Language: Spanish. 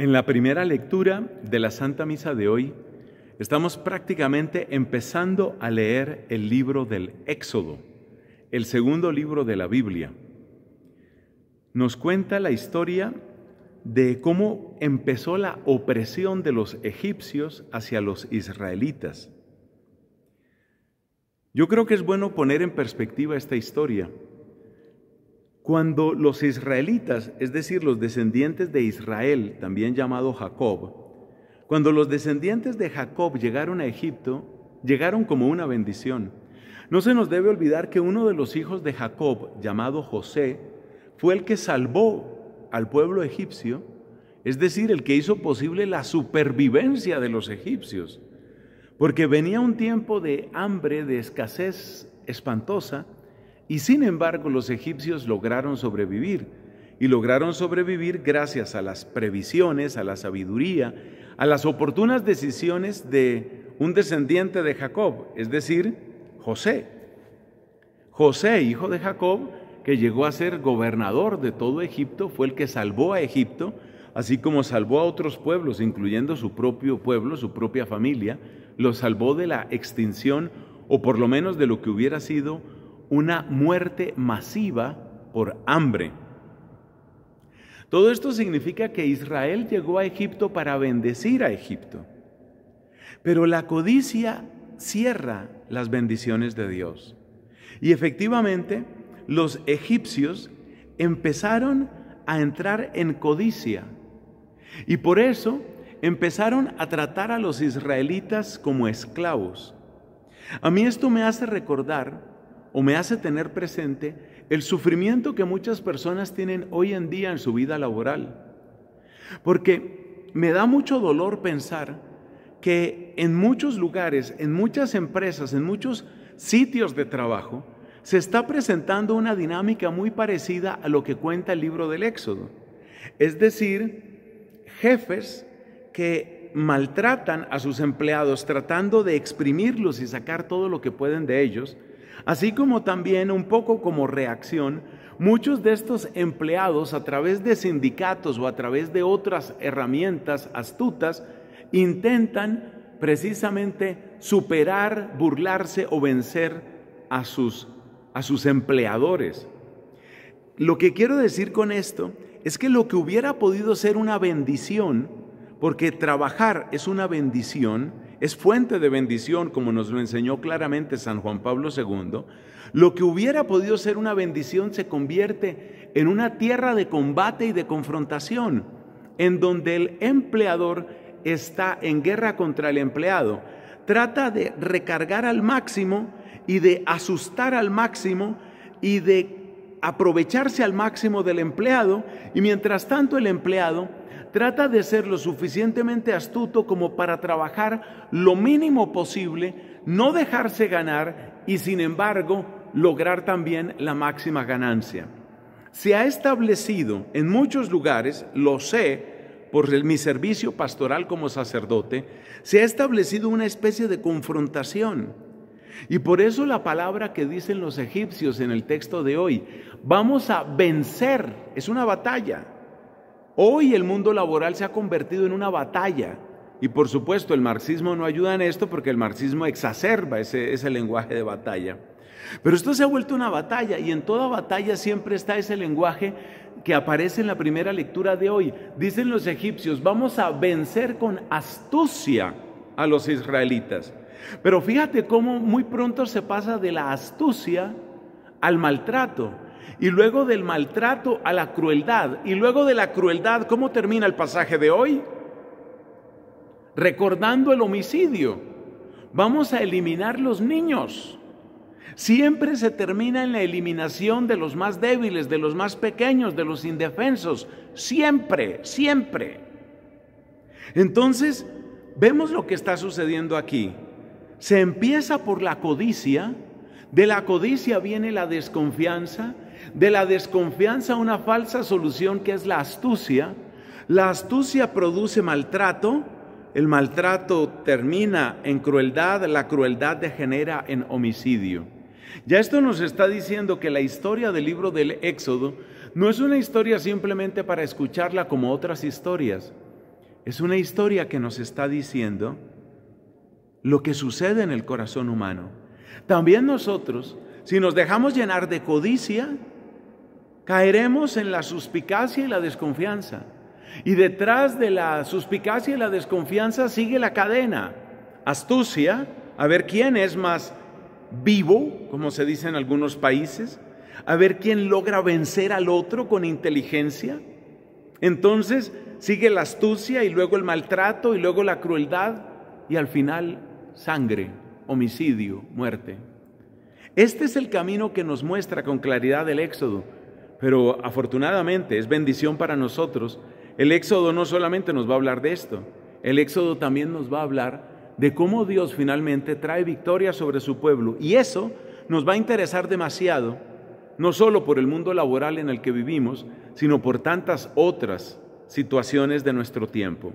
En la primera lectura de la Santa Misa de hoy, estamos prácticamente empezando a leer el libro del Éxodo, el segundo libro de la Biblia. Nos cuenta la historia de cómo empezó la opresión de los egipcios hacia los israelitas. Yo creo que es bueno poner en perspectiva esta historia cuando los israelitas, es decir, los descendientes de Israel, también llamado Jacob, cuando los descendientes de Jacob llegaron a Egipto, llegaron como una bendición. No se nos debe olvidar que uno de los hijos de Jacob, llamado José, fue el que salvó al pueblo egipcio, es decir, el que hizo posible la supervivencia de los egipcios. Porque venía un tiempo de hambre, de escasez espantosa, y sin embargo los egipcios lograron sobrevivir. Y lograron sobrevivir gracias a las previsiones, a la sabiduría, a las oportunas decisiones de un descendiente de Jacob, es decir, José. José, hijo de Jacob, que llegó a ser gobernador de todo Egipto, fue el que salvó a Egipto, así como salvó a otros pueblos, incluyendo su propio pueblo, su propia familia, lo salvó de la extinción o por lo menos de lo que hubiera sido una muerte masiva por hambre. Todo esto significa que Israel llegó a Egipto para bendecir a Egipto. Pero la codicia cierra las bendiciones de Dios. Y efectivamente, los egipcios empezaron a entrar en codicia. Y por eso empezaron a tratar a los israelitas como esclavos. A mí esto me hace recordar o me hace tener presente el sufrimiento que muchas personas tienen hoy en día en su vida laboral. Porque me da mucho dolor pensar que en muchos lugares, en muchas empresas, en muchos sitios de trabajo, se está presentando una dinámica muy parecida a lo que cuenta el libro del Éxodo. Es decir, jefes que maltratan a sus empleados tratando de exprimirlos y sacar todo lo que pueden de ellos, Así como también un poco como reacción, muchos de estos empleados a través de sindicatos o a través de otras herramientas astutas intentan precisamente superar, burlarse o vencer a sus, a sus empleadores. Lo que quiero decir con esto es que lo que hubiera podido ser una bendición, porque trabajar es una bendición, es fuente de bendición, como nos lo enseñó claramente San Juan Pablo II, lo que hubiera podido ser una bendición se convierte en una tierra de combate y de confrontación, en donde el empleador está en guerra contra el empleado, trata de recargar al máximo y de asustar al máximo y de aprovecharse al máximo del empleado y mientras tanto el empleado trata de ser lo suficientemente astuto como para trabajar lo mínimo posible, no dejarse ganar y sin embargo lograr también la máxima ganancia. Se ha establecido en muchos lugares, lo sé, por mi servicio pastoral como sacerdote, se ha establecido una especie de confrontación. Y por eso la palabra que dicen los egipcios en el texto de hoy, vamos a vencer, es una batalla. Hoy el mundo laboral se ha convertido en una batalla y por supuesto el marxismo no ayuda en esto porque el marxismo exacerba ese, lenguaje de batalla. Pero esto se ha vuelto una batalla y en toda batalla siempre está ese lenguaje que aparece en la primera lectura de hoy. Dicen los egipcios, vamos a vencer con astucia a los israelitas. Pero fíjate cómo muy pronto se pasa de la astucia al maltrato y luego del maltrato a la crueldad. Y luego de la crueldad, ¿cómo termina el pasaje de hoy? Recordando el homicidio. Vamos a eliminar los niños. Siempre se termina en la eliminación de los más débiles, de los más pequeños, de los indefensos. Siempre, siempre. Entonces, vemos lo que está sucediendo aquí. Se empieza por la codicia, de la codicia viene la desconfianza, de la desconfianza una falsa solución que es la astucia. La astucia produce maltrato, el maltrato termina en crueldad, la crueldad degenera en homicidio. Ya esto nos está diciendo que la historia del libro del Éxodo no es una historia simplemente para escucharla como otras historias. Es una historia que nos está diciendo lo que sucede en el corazón humano. También nosotros, si nos dejamos llenar de codicia, Caeremos en la suspicacia y la desconfianza. Y detrás de la suspicacia y la desconfianza sigue la cadena. Astucia, a ver quién es más vivo, como se dice en algunos países, a ver quién logra vencer al otro con inteligencia. Entonces sigue la astucia y luego el maltrato y luego la crueldad y al final sangre, homicidio, muerte. Este es el camino que nos muestra con claridad el Éxodo pero afortunadamente es bendición para nosotros. El Éxodo no solamente nos va a hablar de esto, el Éxodo también nos va a hablar de cómo Dios finalmente trae victoria sobre su pueblo. Y eso nos va a interesar demasiado, no solo por el mundo laboral en el que vivimos, sino por tantas otras situaciones de nuestro tiempo.